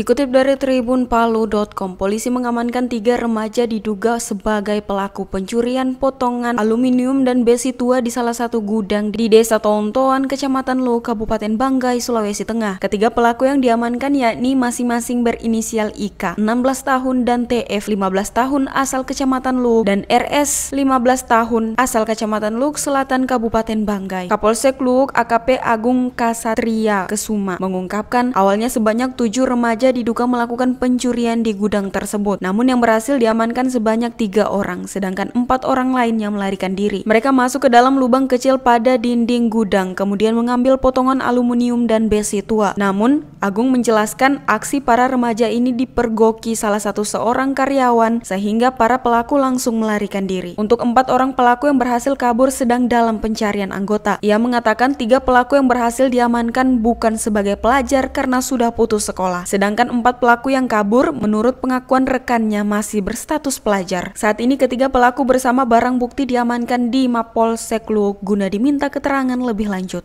Dikutip dari Tribun Palu.com, polisi mengamankan tiga remaja diduga sebagai pelaku pencurian potongan aluminium dan besi tua di salah satu gudang di Desa Tontoan, Kecamatan Lu, Kabupaten Banggai, Sulawesi Tengah. Ketiga pelaku yang diamankan yakni masing-masing berinisial IK, 16 tahun, dan TF, 15 tahun, asal Kecamatan Lu, dan RS, 15 tahun, asal Kecamatan Lu Selatan, Kabupaten Banggai. Kapolsek Lu, AKP Agung Kasatria Kesuma mengungkapkan awalnya sebanyak tujuh remaja diduga melakukan pencurian di gudang tersebut. Namun yang berhasil diamankan sebanyak tiga orang, sedangkan empat orang lainnya melarikan diri. Mereka masuk ke dalam lubang kecil pada dinding gudang, kemudian mengambil potongan aluminium dan besi tua. Namun, Agung menjelaskan aksi para remaja ini dipergoki salah satu seorang karyawan sehingga para pelaku langsung melarikan diri. Untuk empat orang pelaku yang berhasil kabur sedang dalam pencarian anggota. Ia mengatakan tiga pelaku yang berhasil diamankan bukan sebagai pelajar karena sudah putus sekolah. Sedangkan Sedangkan empat pelaku yang kabur, menurut pengakuan rekannya masih berstatus pelajar. Saat ini ketiga pelaku bersama barang bukti diamankan di Mapolsek Luwuk guna diminta keterangan lebih lanjut.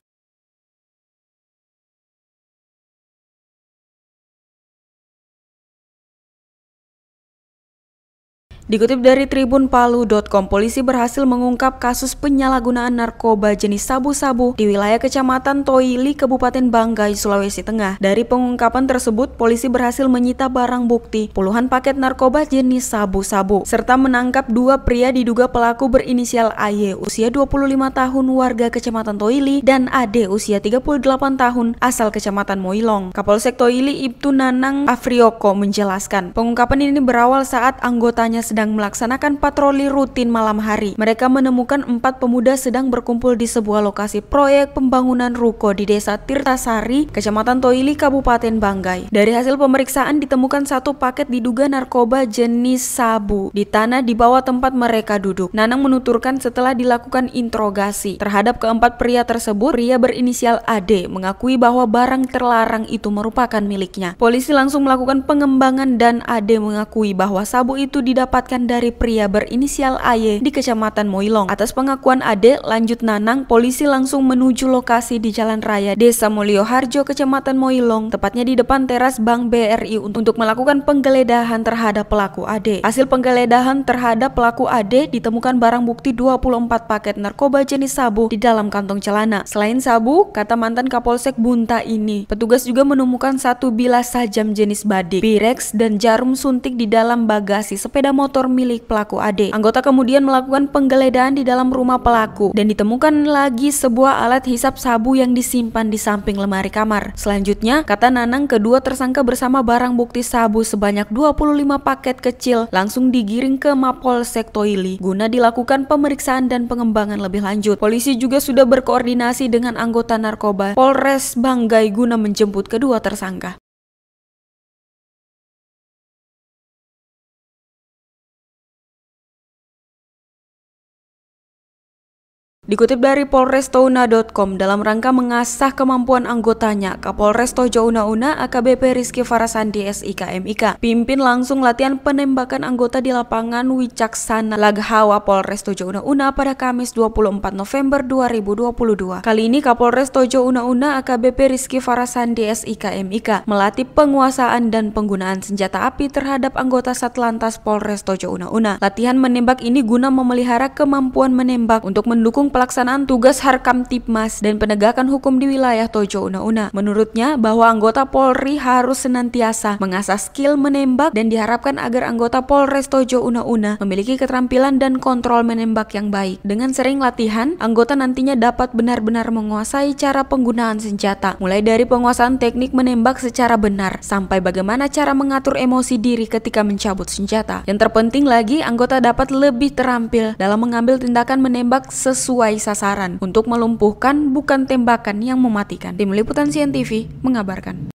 Dikutip dari Tribun Palu.com, polisi berhasil mengungkap kasus penyalahgunaan narkoba jenis sabu-sabu di wilayah Kecamatan Toili, Kabupaten Banggai, Sulawesi Tengah. Dari pengungkapan tersebut, polisi berhasil menyita barang bukti puluhan paket narkoba jenis sabu-sabu, serta menangkap dua pria diduga pelaku berinisial AY usia 25 tahun warga Kecamatan Toili dan AD usia 38 tahun asal Kecamatan Moilong. Kapolsek Toili Ibtu Nanang Afrioko menjelaskan, pengungkapan ini berawal saat anggotanya sedang melaksanakan patroli rutin malam hari. Mereka menemukan empat pemuda sedang berkumpul di sebuah lokasi proyek pembangunan ruko di desa Tirtasari, Kecamatan Toili, Kabupaten Banggai. Dari hasil pemeriksaan ditemukan satu paket diduga narkoba jenis sabu di tanah di bawah tempat mereka duduk. Nanang menuturkan setelah dilakukan interogasi terhadap keempat pria tersebut, pria berinisial AD mengakui bahwa barang terlarang itu merupakan miliknya. Polisi langsung melakukan pengembangan dan AD mengakui bahwa sabu itu didapat didapatkan dari pria berinisial AY di Kecamatan Moilong. Atas pengakuan Ade, lanjut Nanang, polisi langsung menuju lokasi di Jalan Raya Desa Mulyo Harjo Kecamatan Moilong, tepatnya di depan teras Bank BRI untuk melakukan penggeledahan terhadap pelaku Ade. Hasil penggeledahan terhadap pelaku Ade ditemukan barang bukti 24 paket narkoba jenis sabu di dalam kantong celana. Selain sabu, kata mantan Kapolsek Bunta ini, petugas juga menemukan satu bilah sajam jenis badik, birex, dan jarum suntik di dalam bagasi sepeda motor motor milik pelaku AD. Anggota kemudian melakukan penggeledahan di dalam rumah pelaku dan ditemukan lagi sebuah alat hisap sabu yang disimpan di samping lemari kamar. Selanjutnya, kata Nanang, kedua tersangka bersama barang bukti sabu sebanyak 25 paket kecil langsung digiring ke Mapolsek Toili guna dilakukan pemeriksaan dan pengembangan lebih lanjut. Polisi juga sudah berkoordinasi dengan anggota narkoba Polres Banggai guna menjemput kedua tersangka. Dikutip dari polrestouna.com, dalam rangka mengasah kemampuan anggotanya, Kapolres Tojo Una-Una AKBP Rizky Farasandi SIKMIK pimpin langsung latihan penembakan anggota di lapangan Wicaksana Laghawa Polres Tojo Una-Una pada Kamis 24 November 2022. Kali ini Kapolres Tojo Una-Una AKBP Rizky Farasandi SIKMIK melatih penguasaan dan penggunaan senjata api terhadap anggota Satlantas Polres Tojo Una-Una. Latihan menembak ini guna memelihara kemampuan menembak untuk mendukung pelaksanaan tugas Harkam Tipmas dan penegakan hukum di wilayah Tojo Una-Una. Menurutnya bahwa anggota Polri harus senantiasa mengasah skill menembak dan diharapkan agar anggota Polres Tojo Una-Una memiliki keterampilan dan kontrol menembak yang baik. Dengan sering latihan, anggota nantinya dapat benar-benar menguasai cara penggunaan senjata, mulai dari penguasaan teknik menembak secara benar sampai bagaimana cara mengatur emosi diri ketika mencabut senjata. Yang terpenting lagi, anggota dapat lebih terampil dalam mengambil tindakan menembak sesuai sesuai sasaran untuk melumpuhkan bukan tembakan yang mematikan. Tim Liputan CNTV mengabarkan.